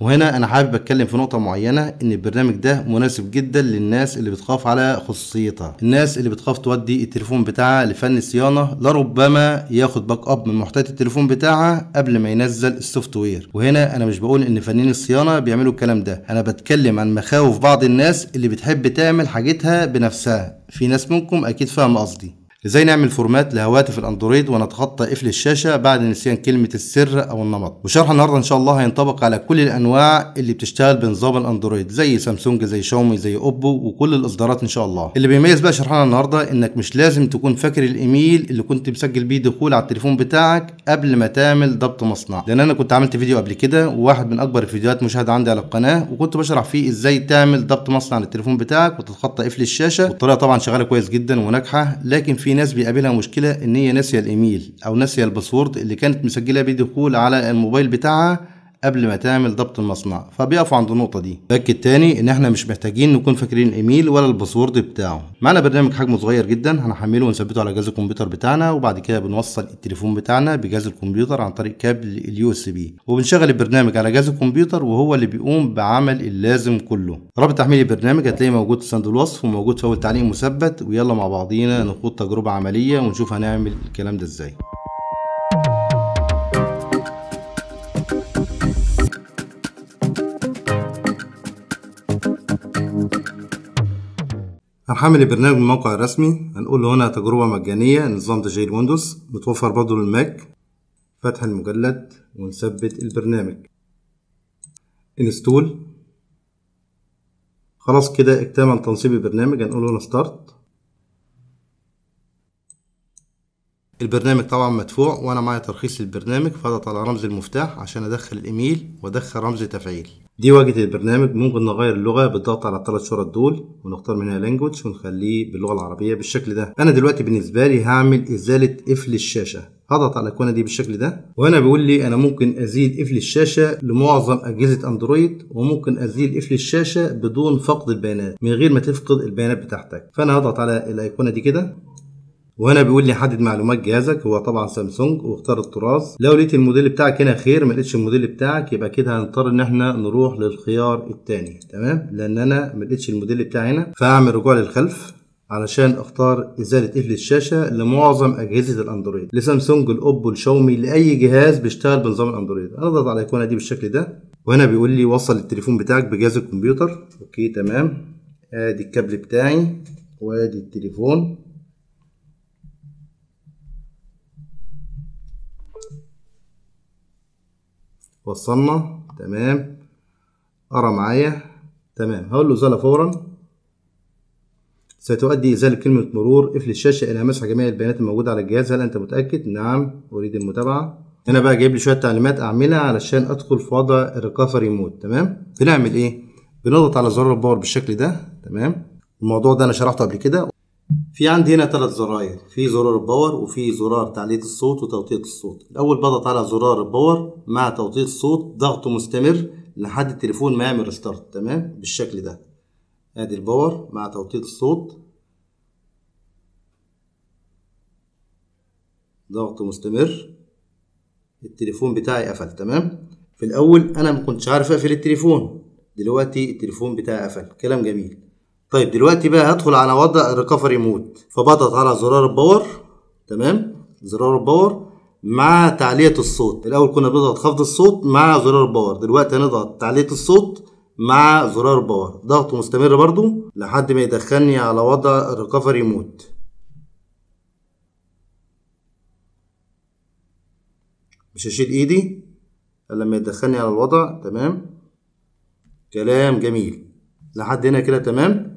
وهنا انا حابب اتكلم في نقطه معينه ان البرنامج ده مناسب جدا للناس اللي بتخاف على خصوصيتها الناس اللي بتخاف تودي التليفون بتاعها لفن الصيانه لربما ياخد باك اب من محتويات التليفون بتاعها قبل ما ينزل السوفت وير وهنا انا مش بقول ان فنانين الصيانه بيعملوا الكلام ده انا بتكلم عن مخاوف بعض الناس اللي بتحب تعمل حاجتها بنفسها في ناس منكم اكيد فاهم قصدي ازاي نعمل فورمات لهواتف الاندرويد ونتخطى قفل الشاشه بعد نسيان كلمه السر او النمط وشرح النهارده ان شاء الله هينطبق على كل الانواع اللي بتشتغل بنظام الاندرويد زي سامسونج زي شاومي زي اوبو وكل الاصدارات ان شاء الله اللي بيميز بقى شرحنا النهارده انك مش لازم تكون فاكر الايميل اللي كنت مسجل بيه دخول على التليفون بتاعك قبل ما تعمل ضبط مصنع لان انا كنت عملت فيديو قبل كده وواحد من اكبر الفيديوهات مشاهده عندي على القناه وكنت بشرح فيه ازاي تعمل ضبط مصنع للتليفون بتاعك وتتخطى قفل الشاشه والطريقه طبعا شغاله كويس جدا وناجحه لكن في ناس بيقابلها مشكله ان هي ناسيه الايميل او ناسيه الباسورد اللي كانت مسجله بدخول دخول على الموبايل بتاعها قبل ما تعمل ضبط المصنع فبيقفوا عند النقطه دي الفك التاني ان احنا مش محتاجين نكون فاكرين الايميل ولا الباسورد بتاعه معانا برنامج حجمه صغير جدا هنحمله ونثبته على جهاز الكمبيوتر بتاعنا وبعد كده بنوصل التليفون بتاعنا بجهاز الكمبيوتر عن طريق كابل اليو اس بي وبنشغل البرنامج على جهاز الكمبيوتر وهو اللي بيقوم بعمل اللازم كله رابط تحميل البرنامج هتلاقيه موجود في صندوق الوصف وموجود في اول تعليق مثبت ويلا مع بعضينا نخوض تجربه عمليه ونشوف هنعمل الكلام ده ازاي هنحمل البرنامج من الموقع الرسمي هنقول له هنا تجربة مجانية نظام ده جاي ويندوز متوفر برضه للماك فتح المجلد ونثبت البرنامج انستول خلاص كده اكتمل تنصيب البرنامج هنقول له ستارت البرنامج طبعا مدفوع وانا معايا ترخيص للبرنامج فاضغط على رمز المفتاح عشان ادخل الايميل وادخل رمز تفعيل دي واجهه البرنامج ممكن نغير اللغه بالضغط على الثلاث شرط دول ونختار منها لانجوج ونخليه باللغه العربيه بالشكل ده انا دلوقتي بالنسبه لي هعمل ازاله قفل الشاشه هضغط على الايقونه دي بالشكل ده وهنا بيقول لي انا ممكن ازيل قفل الشاشه لمعظم اجهزه اندرويد وممكن ازيل قفل الشاشه بدون فقد البيانات من غير ما تفقد البيانات بتاعتك فانا هضغط على الايقونه دي كده وهنا بيقول لي حدد معلومات جهازك هو طبعا سامسونج واختار الطراز لو لقيت الموديل بتاعك هنا خير ما لقيتش الموديل بتاعك يبقى كده هنضطر ان احنا نروح للخيار الثاني تمام لان انا ما لقيتش الموديل بتاعي هنا فهعمل رجوع للخلف علشان اختار ازاله قفل الشاشه لمعظم اجهزه الاندرويد لسامسونج الاوبو الشاومي لاي جهاز بيشتغل بنظام الاندرويد اضغط على الايقونه دي بالشكل ده وهنا بيقول لي وصل التليفون بتاعك بجهاز الكمبيوتر اوكي تمام ادي الكابل بتاعي وادي التليفون وصلنا تمام أرى معايا تمام هقول له ازاله فورا ستؤدي إزالة كلمة مرور قفل الشاشة إلى مسح جميع البيانات الموجودة على الجهاز هل أنت متأكد؟ نعم أريد المتابعة هنا بقى جايب لي شوية تعليمات أعملها علشان أدخل في وضع الريكفري مود تمام؟ بنعمل إيه؟ بنضغط على زرار الباور بالشكل ده تمام؟ الموضوع ده أنا شرحته قبل كده في عندي هنا ثلاث زراير في زرار الباور وفي زرار تعلية الصوت وتوطية الصوت الاول بضغط على زرار الباور مع توطية الصوت ضغط مستمر لحد التليفون ما يعمل ريستارت تمام بالشكل ده ادي الباور مع توطية الصوت ضغط مستمر التليفون بتاعي قفل تمام في الاول انا ما كنتش عارف اقفل التليفون دلوقتي التليفون بتاعي قفل كلام جميل طيب دلوقتي بقى هدخل على وضع ريكفري مود فبضغط على زرار الباور تمام زرار الباور مع تعلية الصوت الأول كنا بنضغط خفض الصوت مع زرار الباور دلوقتي هنضغط تعلية الصوت مع زرار الباور ضغط مستمر برضو لحد ما يدخلني على وضع ريكفري مود مش هشيل ايدي لما يدخلني على الوضع تمام كلام جميل لحد هنا كده تمام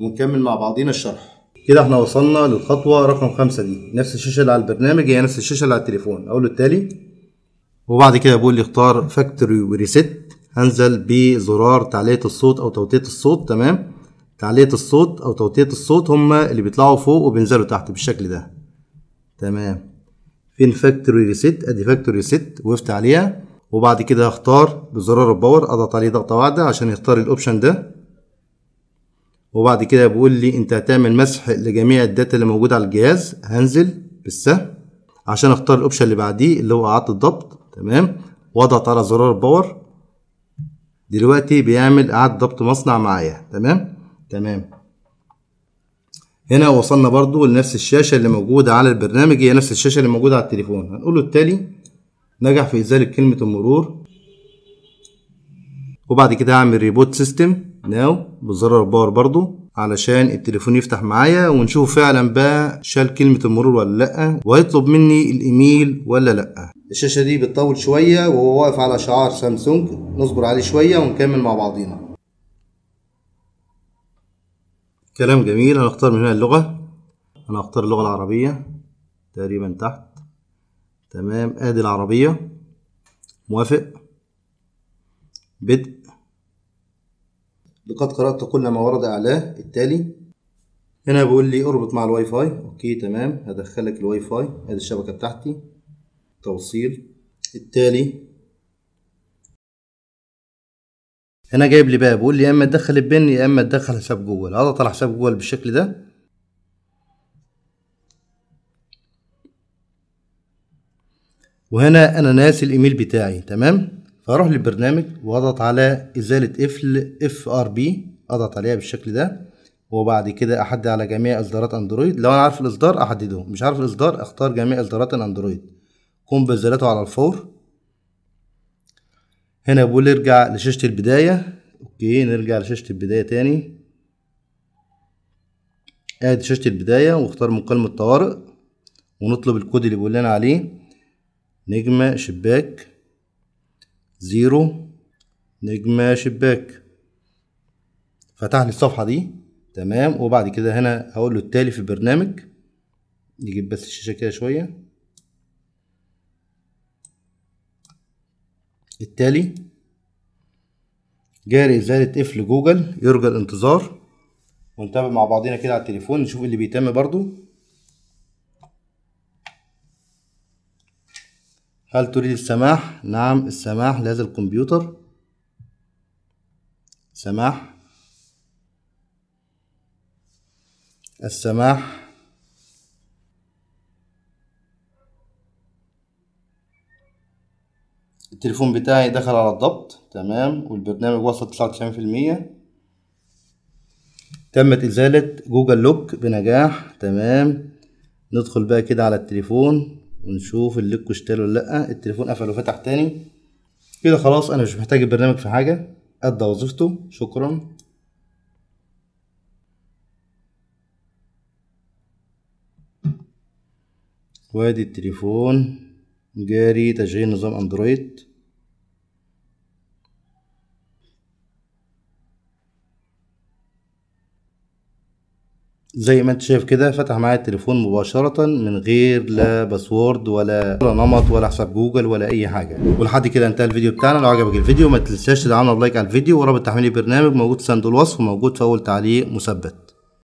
ونكمل مع بعضينا الشرح كده احنا وصلنا للخطوة رقم خمسة دي نفس الشاشة اللي على البرنامج هي نفس الشاشة اللي على التليفون اقول له التالي وبعد كده بقول لي اختار فاكتوري وريست هنزل بزرار تعلية الصوت او توطية الصوت تمام تعلية الصوت او توطية الصوت هما اللي بيطلعوا فوق وبينزلوا تحت بالشكل ده تمام فين فاكتوري ريست ادي فاكتوري ريست وقفت عليها وبعد كده هختار بزرار الباور اضغط عليه ضغطه واحده عشان يختار الاوبشن ده وبعد كده بيقول لي انت هتعمل مسح لجميع الداتا اللي موجوده على الجهاز هنزل بالسهم عشان اختار الاوبشن اللي بعديه اللي هو اعاده الضبط تمام واضغط على زرار باور دلوقتي بيعمل اعاده ضبط مصنع معايا تمام تمام هنا وصلنا برضو لنفس الشاشه اللي موجوده على البرنامج هي نفس الشاشه اللي موجوده على التليفون هنقول له التالي نجح في ازاله كلمه المرور وبعد كده هعمل ريبوت سيستم ناو بزرار باور برضو علشان التليفون يفتح معايا ونشوف فعلا بقى شال كلمة المرور ولا لأ وهيطلب مني الإيميل ولا لأ الشاشة دي بتطول شوية وهو واقف على شعار سامسونج نصبر عليه شوية ونكمل مع بعضينا كلام جميل أنا أختار من هنا اللغة أنا هختار اللغة العربية تقريبا تحت تمام آدي العربية موافق بدء لقد قرأت كل ما ورد أعلاه التالي هنا بيقول لي اربط مع الواي فاي اوكي تمام هدخلك الواي فاي ادي الشبكة بتاعتي توصيل التالي هنا جايب لي بقى بيقول لي يا اما تدخل البن يا اما تدخل حساب جوجل هذا طلع حساب جوجل بالشكل ده وهنا انا ناسي الايميل بتاعي تمام فاروح للبرنامج واضغط على ازاله قفل اف ار بي اضغط عليها بالشكل ده وبعد كده احدد على جميع اصدارات اندرويد لو انا عارف الاصدار احدده مش عارف الاصدار اختار جميع اصدارات الاندرويد قم بازالته على الفور هنا بقول ارجع لشاشة البداية اوكي نرجع لشاشة البداية تاني ادي شاشة البداية واختار مكالمة طوارئ ونطلب الكود اللي بيقول لنا عليه نجمة شباك زيرو نجمة شباك فتح لي الصفحة دي تمام وبعد كده هنا هقول له التالي في البرنامج نجيب بس الشاشة كده شوية التالي جاري إزالة قفل جوجل يرجى الانتظار ونتابع مع بعضنا كده على التليفون نشوف إيه اللي بيتم برضو هل تريد السماح؟ نعم السماح لهذا الكمبيوتر سماح السماح التليفون بتاعي دخل على الضبط تمام والبرنامج وصل تسعة وتسعين في المية تمت إزالة جوجل لوك بنجاح تمام ندخل بقى كده على التليفون ونشوف الليكو اشتال ولا لا التليفون قفل وفتح تاني كده خلاص انا مش محتاج البرنامج في حاجه ادى وظيفته شكرا وادي التليفون جاري تشغيل نظام اندرويد زي ما انت شايف كده فتح معايا التليفون مباشرة من غير لا باسورد ولا نمط ولا حساب جوجل ولا اي حاجة ولحد كده انتهى الفيديو بتاعنا لو عجبك الفيديو ما تنساش تدعمنا بلايك على الفيديو ورابط تحميل البرنامج موجود في صندوق الوصف وموجود في اول تعليق مثبت